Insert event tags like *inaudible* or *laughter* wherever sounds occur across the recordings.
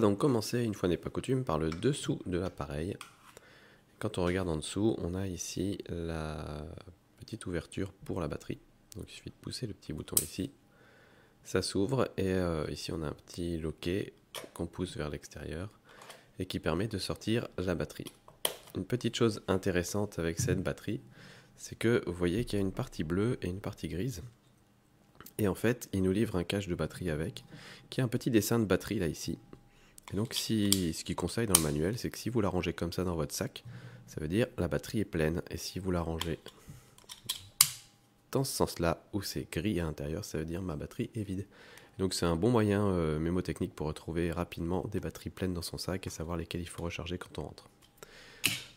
donc commencer, une fois n'est pas coutume, par le dessous de l'appareil. Quand on regarde en dessous, on a ici la petite ouverture pour la batterie. Donc il suffit de pousser le petit bouton ici, ça s'ouvre et euh, ici on a un petit loquet qu'on pousse vers l'extérieur et qui permet de sortir la batterie. Une petite chose intéressante avec cette batterie, c'est que vous voyez qu'il y a une partie bleue et une partie grise. Et en fait, il nous livre un cache de batterie avec, qui a un petit dessin de batterie là ici. Et donc, si, ce qu'il conseille dans le manuel, c'est que si vous la rangez comme ça dans votre sac, ça veut dire la batterie est pleine. Et si vous la rangez dans ce sens-là, où c'est gris à l'intérieur, ça veut dire ma batterie est vide. donc, c'est un bon moyen euh, mémotechnique pour retrouver rapidement des batteries pleines dans son sac et savoir lesquelles il faut recharger quand on rentre.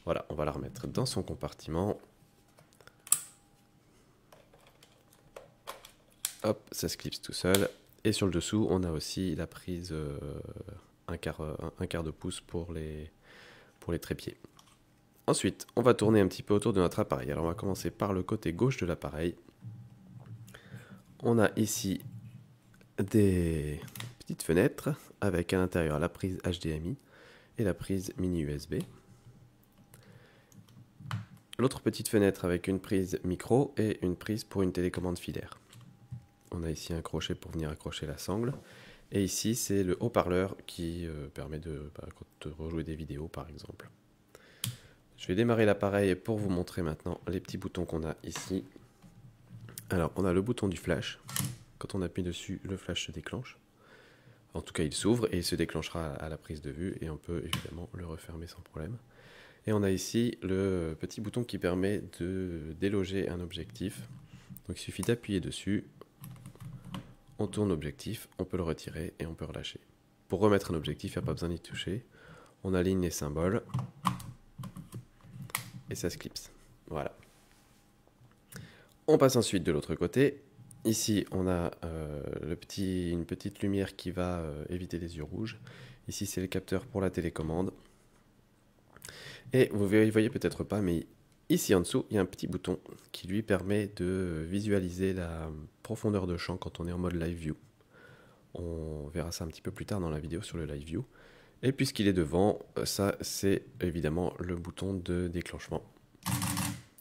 Voilà, on va la remettre dans son compartiment. Hop, ça se clipse tout seul. Et sur le dessous, on a aussi la prise... Euh, euh, un quart, de pouce pour les, pour les trépieds. Ensuite, on va tourner un petit peu autour de notre appareil. Alors on va commencer par le côté gauche de l'appareil. On a ici des petites fenêtres avec à l'intérieur la prise HDMI et la prise mini USB. L'autre petite fenêtre avec une prise micro et une prise pour une télécommande filaire. On a ici un crochet pour venir accrocher la sangle et ici, c'est le haut-parleur qui euh, permet de, bah, de, rejouer des vidéos, par exemple. Je vais démarrer l'appareil pour vous montrer maintenant les petits boutons qu'on a ici. Alors, on a le bouton du flash. Quand on appuie dessus, le flash se déclenche. En tout cas, il s'ouvre et il se déclenchera à la prise de vue et on peut évidemment le refermer sans problème. Et on a ici le petit bouton qui permet de déloger un objectif. Donc il suffit d'appuyer dessus on tourne l'objectif, on peut le retirer et on peut relâcher. Pour remettre un objectif, il n'y a pas besoin d'y toucher. On aligne les symboles et ça se clipse. Voilà. On passe ensuite de l'autre côté. Ici, on a euh, une petite lumière qui va euh, éviter les yeux rouges. Ici, c'est le capteur pour la télécommande. Et vous ne voyez peut-être pas, mais Ici en dessous, il y a un petit bouton qui lui permet de visualiser la profondeur de champ quand on est en mode live view. On verra ça un petit peu plus tard dans la vidéo sur le live view. Et puisqu'il est devant, ça c'est évidemment le bouton de déclenchement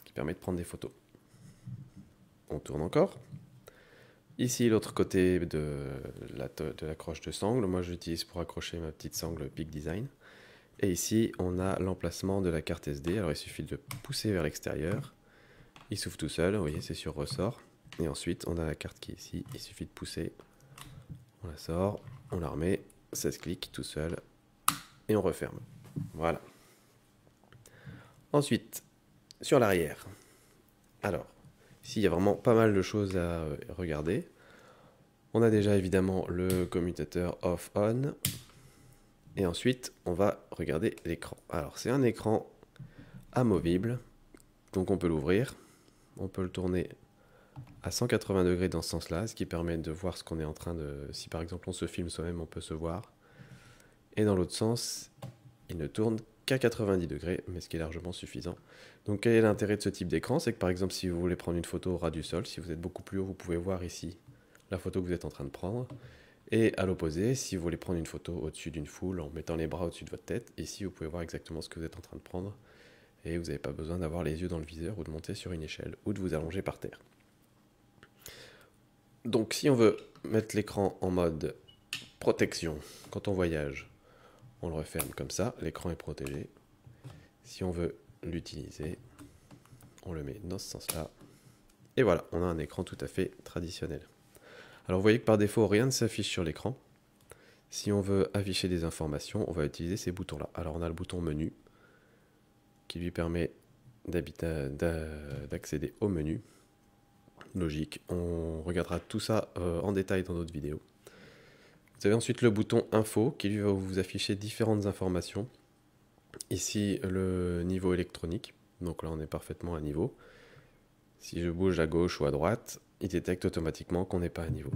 qui permet de prendre des photos. On tourne encore. Ici, l'autre côté de la, de la de sangle, moi j'utilise pour accrocher ma petite sangle Peak Design. Et ici, on a l'emplacement de la carte SD. Alors il suffit de pousser vers l'extérieur. Il s'ouvre tout seul, vous voyez, c'est sur ressort. Et ensuite, on a la carte qui est ici. Il suffit de pousser. On la sort, on la remet, ça se clique tout seul. Et on referme. Voilà. Ensuite, sur l'arrière. Alors, ici, il y a vraiment pas mal de choses à regarder. On a déjà évidemment le commutateur off-on. Et ensuite, on va regarder l'écran. Alors, c'est un écran amovible. Donc, on peut l'ouvrir. On peut le tourner à 180 degrés dans ce sens-là, ce qui permet de voir ce qu'on est en train de... Si par exemple on se filme soi-même, on peut se voir. Et dans l'autre sens, il ne tourne qu'à 90 degrés, mais ce qui est largement suffisant. Donc quel est l'intérêt de ce type d'écran C'est que par exemple si vous voulez prendre une photo au ras du sol, si vous êtes beaucoup plus haut, vous pouvez voir ici la photo que vous êtes en train de prendre. Et à l'opposé, si vous voulez prendre une photo au-dessus d'une foule en mettant les bras au-dessus de votre tête, ici vous pouvez voir exactement ce que vous êtes en train de prendre et vous n'avez pas besoin d'avoir les yeux dans le viseur ou de monter sur une échelle ou de vous allonger par terre. Donc si on veut mettre l'écran en mode protection quand on voyage, on le referme comme ça, l'écran est protégé. Si on veut l'utiliser, on le met dans ce sens-là. Et voilà, on a un écran tout à fait traditionnel. Alors vous voyez que par défaut, rien ne s'affiche sur l'écran. Si on veut afficher des informations, on va utiliser ces boutons-là. Alors on a le bouton menu qui lui permet d'accéder au menu. Logique, on regardera tout ça euh, en détail dans d'autres vidéos. Vous avez ensuite le bouton info qui lui va vous afficher différentes informations. Ici le niveau électronique, donc là on est parfaitement à niveau. Si je bouge à gauche ou à droite, il détecte automatiquement qu'on n'est pas à niveau.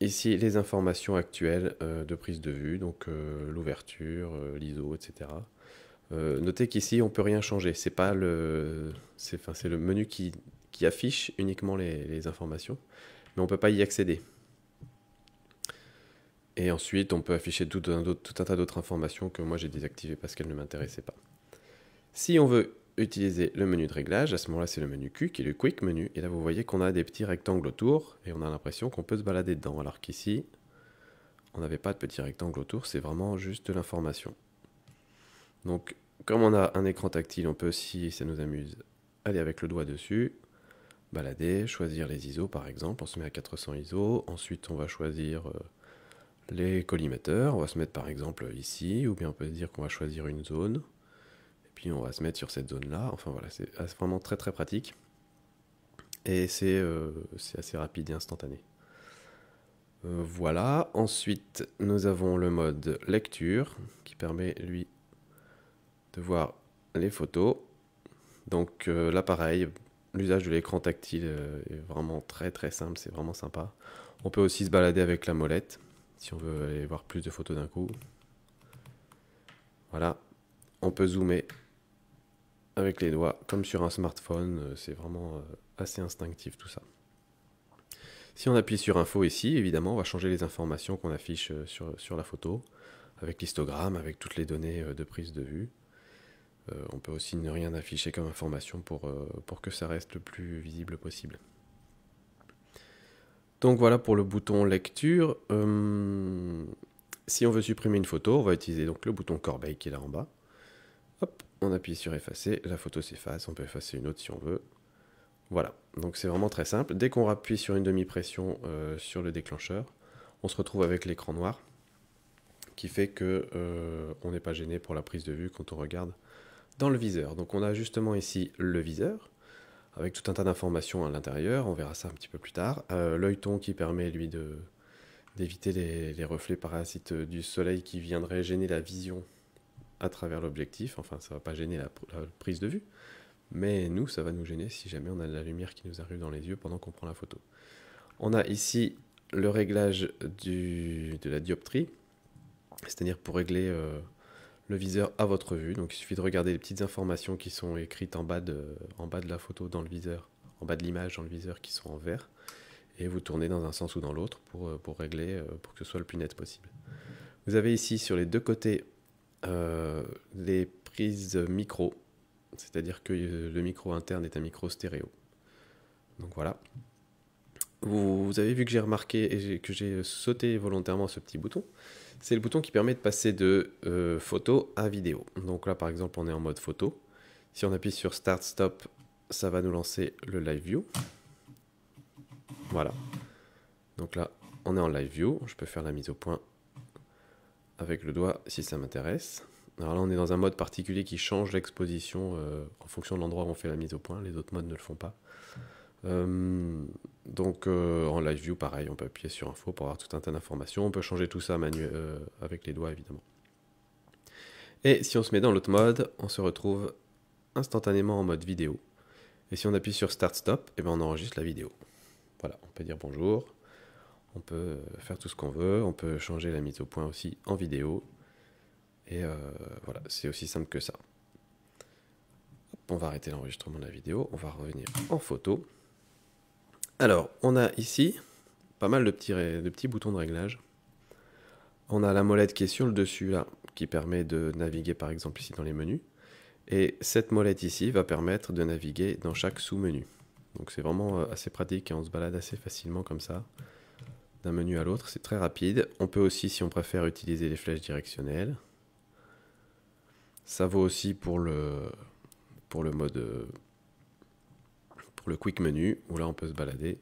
Ici, les informations actuelles euh, de prise de vue, donc euh, l'ouverture, euh, l'ISO, etc. notez qu'ici, on ne peut rien changer. C'est le, c'est, le menu qui, affiche uniquement les, informations, mais on ne peut pas y accéder. Et ensuite, on peut afficher tout un, tas d'autres informations que moi j'ai désactivées parce qu'elles ne m'intéressaient pas. Si on veut utiliser le menu de réglage. À ce moment-là, c'est le menu Q qui est le Quick Menu. Et là, vous voyez qu'on a des petits rectangles autour et on a l'impression qu'on peut se balader dedans. Alors qu'ici, on n'avait pas de petits rectangles autour, c'est vraiment juste de l'information. Donc, comme on a un écran tactile, on peut, aussi, ça nous amuse, aller avec le doigt dessus, balader, choisir les ISO par exemple. On se met à 400 ISO. Ensuite, on va choisir euh, les collimateurs. On va se mettre par exemple ici, ou bien on peut dire qu'on va choisir une zone puis on va se mettre sur cette zone-là. Enfin voilà, c'est vraiment très très pratique. Et c'est euh, assez rapide et instantané. Euh, voilà, ensuite nous avons le mode lecture qui permet lui de voir les photos. Donc euh, l'appareil là pareil, l'usage de l'écran tactile est vraiment très très simple, c'est vraiment sympa. On peut aussi se balader avec la molette si on veut aller voir plus de photos d'un coup. Voilà, on peut zoomer avec les doigts, comme sur un smartphone. Euh, c'est vraiment euh, assez instinctif tout ça. Si on appuie sur Info ici, évidemment, on va changer les informations qu'on affiche euh, sur, sur la photo, avec l'histogramme, avec toutes les données de prise de vue. on peut aussi ne rien afficher comme information pour, pour que ça reste le plus visible possible. Donc voilà pour le bouton lecture. si on veut supprimer une photo, on va utiliser donc le bouton corbeille qui est là en bas. Hop, on appuie sur effacer, la photo s'efface, on peut effacer une autre si on veut. Voilà, donc c'est vraiment très simple. Dès qu'on appuie sur une demi-pression euh, sur le déclencheur, on se retrouve avec l'écran noir qui fait que euh, on n'est pas gêné pour la prise de vue quand on regarde dans le viseur. Donc on a justement ici le viseur avec tout un tas d'informations à l'intérieur, on verra ça un petit peu plus tard. Euh, ton qui permet lui d'éviter les, les reflets parasites du soleil qui viendraient gêner la vision à travers l'objectif. Enfin, ça va pas gêner la, prise de vue, mais nous, ça va nous gêner si jamais on a de la lumière qui nous arrive dans les yeux pendant qu'on prend la photo. On a ici le réglage de la dioptrie, c'est-à-dire pour régler euh, le viseur à votre vue. Donc, il suffit de regarder les petites informations qui sont écrites en bas de, en bas de la photo dans le viseur, en bas de l'image dans le viseur qui sont en vert et vous tournez dans un sens ou dans l'autre pour, euh, pour régler, euh, pour que ce soit le plus net possible. Vous avez ici sur les deux côtés euh, les prises micro, c'est-à-dire que euh, le micro interne est un micro stéréo. Donc voilà. Vous, avez vu que j'ai remarqué et que j'ai sauté volontairement ce petit bouton. C'est le bouton qui permet de passer de euh, photo à vidéo. Donc là, par exemple, on est en mode photo. Si on appuie sur Start Stop, ça va nous lancer le Live View. Voilà. Donc là, on est en Live View. Je peux faire la mise au point avec le doigt si ça m'intéresse. Alors là, on est dans un mode particulier qui change l'exposition euh, en fonction de l'endroit où on fait la mise au point. Les autres modes ne le font pas. Euh, donc euh, en live view, pareil, on peut appuyer sur info pour avoir tout un tas d'informations. On peut changer tout ça avec les doigts, évidemment. Et si on se met dans l'autre mode, on se retrouve instantanément en mode vidéo. Et si on appuie sur Start Stop, eh ben on enregistre la vidéo. Voilà, on peut dire bonjour, on peut faire tout ce qu'on veut, on peut changer la mise au point aussi en vidéo. Et euh, voilà, c'est aussi simple que ça. On va arrêter l'enregistrement de la vidéo, on va revenir en photo. Alors, on a ici pas mal de petits, de petits boutons de réglage. On a la molette qui est sur le dessus là, qui permet de naviguer par exemple ici dans les menus. Et cette molette ici va permettre de naviguer dans chaque sous-menu. Donc c'est vraiment euh, assez pratique et on se balade assez facilement comme ça menu à l'autre, c'est très rapide. On peut aussi, si on préfère, utiliser les flèches directionnelles. Ça vaut aussi pour le, pour le mode pour le quick menu où là on peut se balader.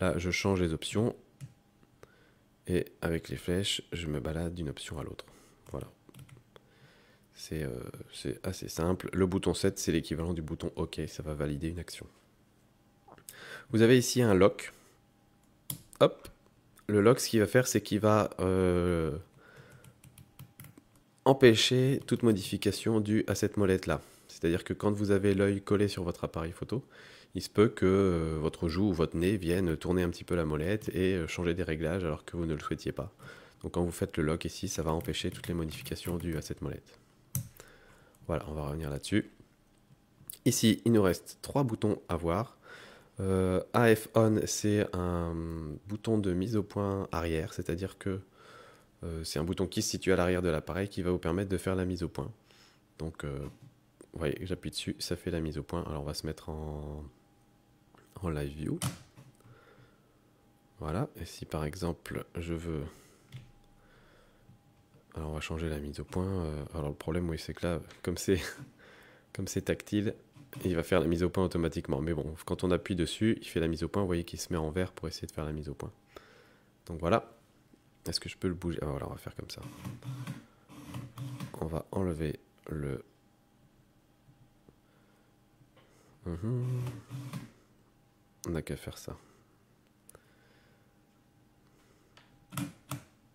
Là, je change les options et avec les flèches, je me balade d'une option à l'autre. Voilà. C'est euh, c'est assez simple. Le bouton 7, c'est l'équivalent du bouton OK, ça va valider une action. Vous avez ici un lock. Hop, le lock, ce qu'il va faire, c'est qu'il va euh, empêcher toute modification due à cette molette-là. C'est-à-dire que quand vous avez l'œil collé sur votre appareil photo, il se peut que euh, votre joue ou votre nez viennent tourner un petit peu la molette et euh, changer des réglages alors que vous ne le souhaitiez pas. Donc quand vous faites le lock ici, ça va empêcher toutes les modifications dues à cette molette. Voilà, on va revenir là-dessus. Ici, il nous reste trois boutons à voir. Euh, AF on, c'est un bouton de mise au point arrière, c'est-à-dire que euh, c'est un bouton qui se situe à l'arrière de l'appareil qui va vous permettre de faire la mise au point. Donc, vous euh, voyez, j'appuie dessus, ça fait la mise au point. Alors, on va se mettre en, live view. Voilà, et si par exemple je veux... Alors on va changer la mise au point. alors le problème, oui, c'est que là, comme c'est *laughs* comme c'est tactile, il va faire la mise au point automatiquement. Mais bon, quand on appuie dessus, il fait la mise au point. Vous voyez qu'il se met en vert pour essayer de faire la mise au point. Donc voilà. Est-ce que je peux le bouger ah, Voilà, on va faire comme ça. On va enlever le... Mhm. On n'a qu'à faire ça.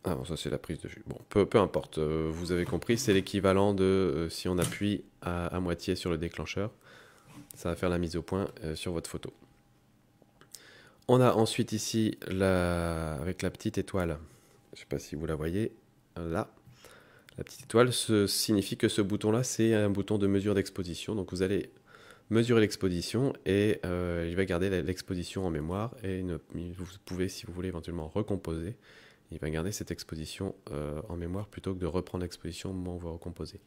Ah bon, ça c'est la prise de jus. Bon, peu, peu importe, euh, vous avez compris, c'est l'équivalent de euh, si on appuie à, moitié sur le déclencheur. Ça va faire la mise au point euh, sur votre photo. On a ensuite ici, avec la petite étoile, je ne sais pas si vous la voyez, là, la petite étoile, ce signifie que ce bouton-là, c'est un bouton de mesure d'exposition. Donc vous allez mesurer l'exposition et euh, il va garder l'exposition en mémoire et vous pouvez, si vous voulez, éventuellement recomposer. Il va garder cette exposition euh, en mémoire plutôt que de reprendre l'exposition au moment où vous recomposez.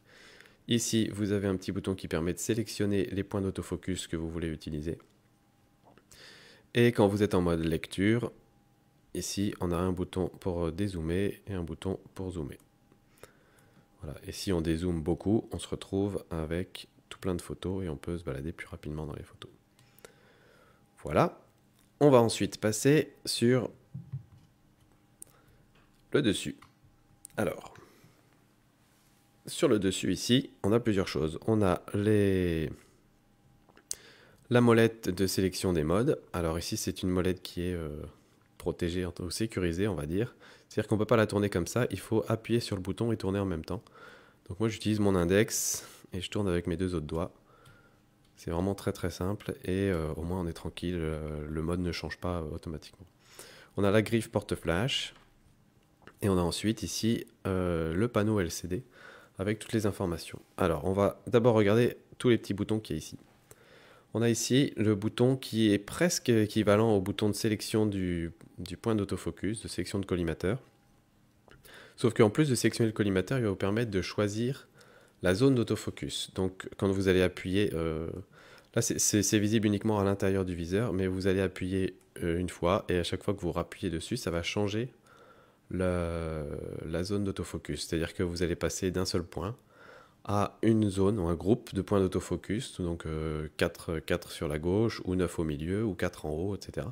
Ici, vous avez un petit bouton qui permet de sélectionner les points d'autofocus que vous voulez utiliser. Et quand vous êtes en mode lecture, ici, on a un bouton pour dézoomer et un bouton pour zoomer. Voilà. Et si on dézoome beaucoup, on se retrouve avec tout plein de photos et on peut se balader plus rapidement dans les photos. Voilà. On va ensuite passer sur le dessus. Alors, sur le dessus ici, on a plusieurs choses. On a les... la molette de sélection des modes. Alors ici, c'est une molette qui est euh, protégée ou sécurisée, on va dire. C'est-à-dire qu'on ne peut pas la tourner comme ça, il faut appuyer sur le bouton et tourner en même temps. Donc moi, j'utilise mon index et je tourne avec mes deux autres doigts. C'est vraiment très très simple et euh, au moins on est tranquille, euh, le mode ne change pas automatiquement. On a la griffe porte-flash et on a ensuite ici le panneau LCD avec toutes les informations. Alors, on va d'abord regarder tous les petits boutons qui est ici. On a ici le bouton qui est presque équivalent au bouton de sélection du, point d'autofocus, de sélection de collimateur. Sauf qu'en plus de sélectionner le collimateur, il va vous permettre de choisir la zone d'autofocus. Donc quand vous allez appuyer, euh, là c'est visible uniquement à l'intérieur du viseur, mais vous allez appuyer euh, une fois et à chaque fois que vous rappuyez dessus, ça va changer la, zone d'autofocus. C'est-à-dire que vous allez passer d'un seul point à une zone ou un groupe de points d'autofocus, donc 4, euh, sur la gauche, ou 9 au milieu, ou 4 en haut, etc.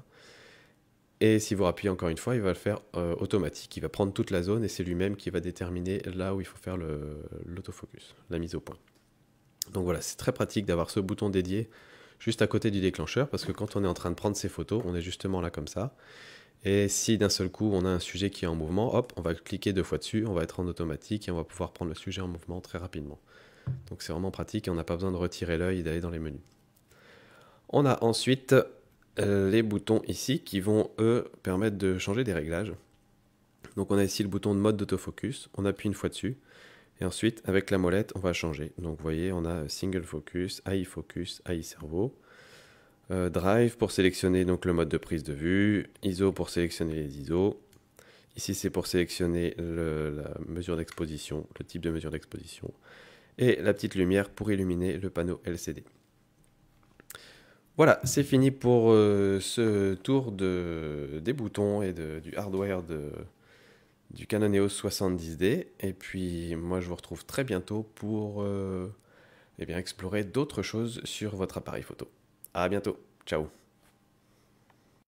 Et si vous appuyez encore une fois, il va le faire euh, automatique. Il va prendre toute la zone et c'est lui-même qui va déterminer là où il faut faire l'autofocus, la mise au point. Donc voilà, c'est très pratique d'avoir ce bouton dédié juste à côté du déclencheur parce que quand on est en train de prendre ses photos, on est justement là comme ça. Et si d'un seul coup on a un sujet qui est en mouvement, hop, on va cliquer deux fois dessus, on va être en automatique et on va pouvoir prendre le sujet en mouvement très rapidement. Donc c'est vraiment pratique et on n'a pas besoin de retirer l'œil et d'aller dans les menus. On a ensuite euh, les boutons ici qui vont eux permettre de changer des réglages. Donc on a ici le bouton de mode d'autofocus, on appuie une fois dessus et ensuite avec la molette on va changer. Donc vous voyez on a single focus, AI focus, AI cerveau. Euh, Drive pour sélectionner donc le mode de prise de vue, ISO pour sélectionner les ISO. Ici, c'est pour sélectionner le, la mesure d'exposition, le type de mesure d'exposition, et la petite lumière pour illuminer le panneau LCD. Voilà, c'est fini pour euh, ce tour des boutons et du hardware du Canon EOS 70D. Et puis moi je vous retrouve très bientôt pour euh, eh explorer d'autres choses sur votre appareil photo. À bientôt. Ciao.